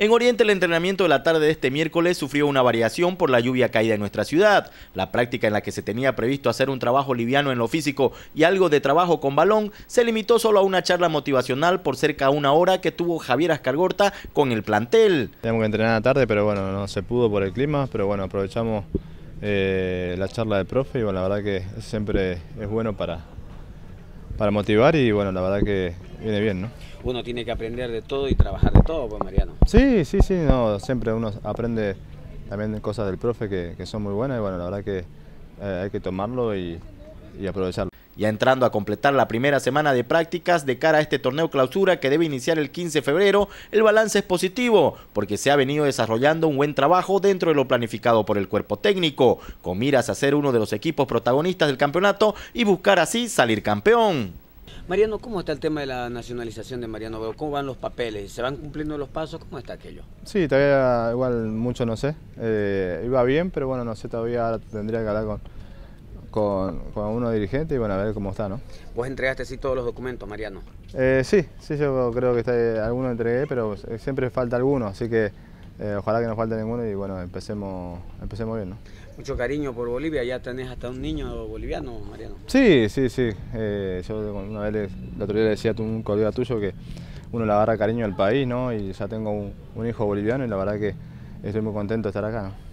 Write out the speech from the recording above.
En Oriente el entrenamiento de la tarde de este miércoles sufrió una variación por la lluvia caída en nuestra ciudad. La práctica en la que se tenía previsto hacer un trabajo liviano en lo físico y algo de trabajo con balón se limitó solo a una charla motivacional por cerca de una hora que tuvo Javier Ascargorta con el plantel. Tenemos que entrenar la tarde, pero bueno, no se pudo por el clima, pero bueno, aprovechamos eh, la charla del profe y bueno, la verdad que siempre es bueno para, para motivar y bueno, la verdad que viene bien, ¿no? Uno tiene que aprender de todo y trabajar de todo, pues Mariano. Sí, sí, sí, no, siempre uno aprende también cosas del profe que, son muy buenas y bueno, la verdad que eh, hay que tomarlo y aprovecharlo ya entrando a completar la primera semana de prácticas de cara a este torneo clausura que debe iniciar el 15 de febrero, el balance es positivo porque se ha venido desarrollando un buen trabajo dentro de lo planificado por el cuerpo técnico, con miras a ser uno de los equipos protagonistas del campeonato y buscar así salir campeón. Mariano, ¿cómo está el tema de la nacionalización de Mariano ¿Cómo van los papeles? ¿Se van cumpliendo los pasos? ¿Cómo está aquello? Sí, todavía igual mucho no sé. Eh, iba bien, pero bueno, no sé, todavía tendría que hablar con, con, con dirigente y bueno, a ver cómo está, ¿no? ¿Vos entregaste sí todos los documentos, Mariano? Eh, sí, sí, yo creo que está, eh, algunos entregué, pero siempre falta alguno, así que eh, ojalá que no falte ninguno y bueno, empecemos, empecemos bien, ¿no? Mucho cariño por Bolivia, ya tenés hasta un niño boliviano, Mariano. Sí, sí, sí. yo una vez, la otro día le decía a un colega tuyo que uno le agarra cariño al país, ¿no? Y ya tengo un, hijo boliviano y la verdad que estoy muy contento de estar acá,